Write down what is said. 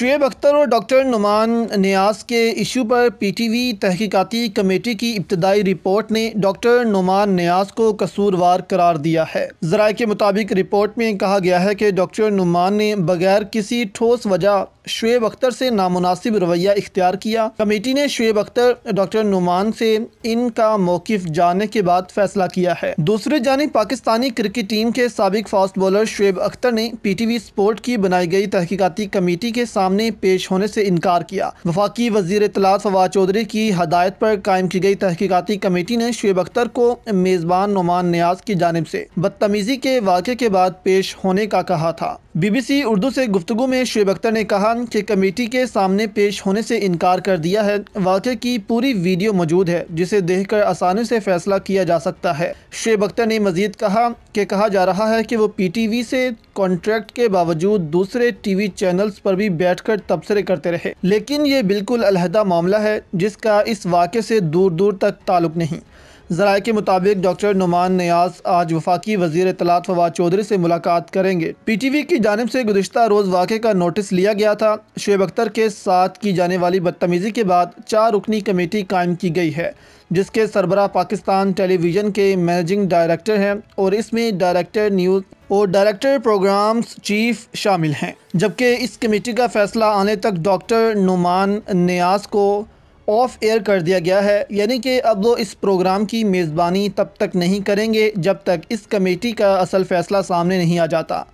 शुएब अख्तर और डॉक्टर नुमान न्याज के इशू पर पीटीवी तहकीकाती कमेटी की इब्तदाई रिपोर्ट ने डॉक्टर नुमान न्याज को कसूरवार करार दिया है ज़रा के मुताबिक रिपोर्ट में कहा गया है कि डॉक्टर नुमान ने बगैर किसी ठोस वजह शुएब अख्तर से नामनासिब रवैया इख्तियार किया कमेटी ने शुएब अख्तर डॉक्टर नुमान से इनका मौकफ जानने के बाद फैसला किया है दूसरी जानी पाकिस्तानी क्रिकेट टीम के सबक फास्ट बॉलर शुएब अख्तर ने पी टी वी स्पोर्ट की बनाई गई तहकीकती कमेटी के सामने पेश होने से इनकार किया वफाकी वजीर इतलात फवाद चौधरी की हदायत पर कायम की गई तहकीकती कमेटी ने शुएब अख्तर को मेज़बान नुमान न्याज की जानब से बदतमीजी के वाक़े के बाद पेश होने का कहा था बीबीसी उर्दू से गुफ्तु में शुएब अख्तर ने कहा खान के कमेटी के सामने पेश होने से इनकार कर दिया है वाक़े की पूरी वीडियो मौजूद है जिसे देख कर आसानी से फैसला किया जा सकता है शेब अख्तर ने मजीद कहा कि कहा जा रहा है कि वो पी टी वी से कॉन्ट्रैक्ट के बावजूद दूसरे टी वी चैनल्स पर भी बैठ कर तबसरे करते रहे लेकिन ये बिल्कुल अलहदा मामला है जिसका इस वाक़े से दूर दूर तक ताल्लुक नहीं जराये के मुताबिक डॉक्टर नुमान न्याज आज वफाकी वजीर इतलात फवाद चौधरी से मुलाकात करेंगे पी टी वी की जानब से गुजशत रोज़ वाक़े का नोटिस लिया गया था शुएब अख्तर के साथ की जाने वाली बदतमीज़ी के बाद चार रुकनी कमेटी कायम की गई है जिसके सरबरा पाकिस्तान टेलीविज़न के मैनेजिंग डायरेक्टर हैं और इसमें डायरेक्टर न्यूज़ और डायरेक्टर प्रोग्राम्स चीफ शामिल हैं जबकि इस कमेटी का फैसला आने तक डॉक्टर नुमान न्याज को ऑफ एयर कर दिया गया है यानी कि अब वो इस प्रोग्राम की मेज़बानी तब तक नहीं करेंगे जब तक इस कमेटी का असल फ़ैसला सामने नहीं आ जाता